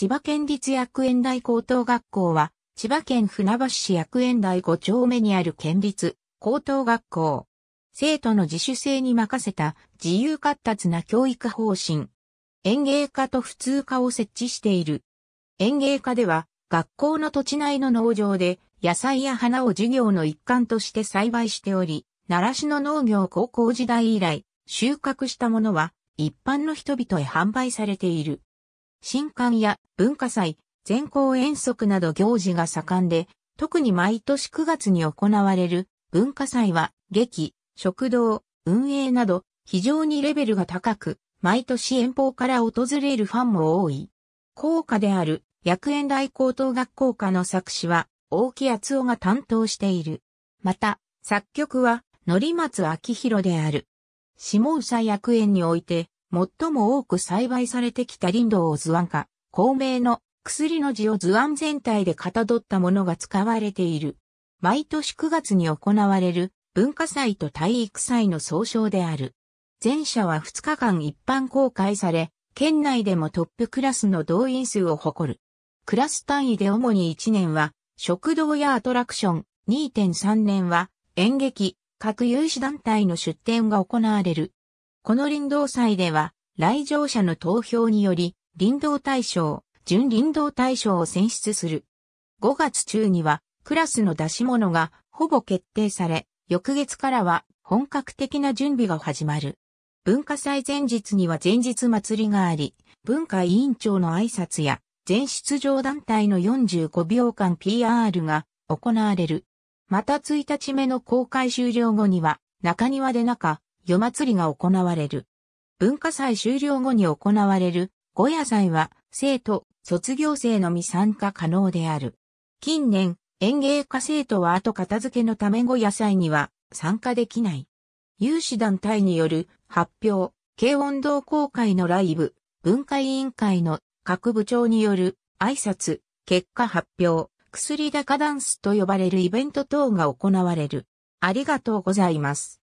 千葉県立薬園大高等学校は、千葉県船橋市薬園大5丁目にある県立高等学校。生徒の自主性に任せた自由活発な教育方針。園芸科と普通科を設置している。園芸科では、学校の土地内の農場で野菜や花を授業の一環として栽培しており、奈良市の農業高校時代以来、収穫したものは一般の人々へ販売されている。新刊や文化祭、全校遠足など行事が盛んで、特に毎年9月に行われる文化祭は、劇、食堂、運営など、非常にレベルが高く、毎年遠方から訪れるファンも多い。校歌である、薬園大高等学校歌の作詞は、大木厚夫が担当している。また、作曲は、則松明弘である。下総薬園において、最も多く栽培されてきた林道を図案化、孔明の薬の字を図案全体でかたどったものが使われている。毎年9月に行われる文化祭と体育祭の総称である。前者は2日間一般公開され、県内でもトップクラスの動員数を誇る。クラス単位で主に1年は、食堂やアトラクション、2.3年は、演劇、各有志団体の出展が行われる。この林道祭では、来場者の投票により、林道大賞、準林道大賞を選出する。5月中には、クラスの出し物がほぼ決定され、翌月からは本格的な準備が始まる。文化祭前日には前日祭りがあり、文化委員長の挨拶や、全出場団体の45秒間 PR が行われる。また1日目の公開終了後には、中庭で中、夜祭りが行われる。文化祭終了後に行われる、五夜祭は、生徒、卒業生のみ参加可能である。近年、園芸家生徒は後片付けのため五夜祭には参加できない。有志団体による発表、軽音同好会のライブ、文化委員会の各部長による挨拶、結果発表、薬高ダンスと呼ばれるイベント等が行われる。ありがとうございます。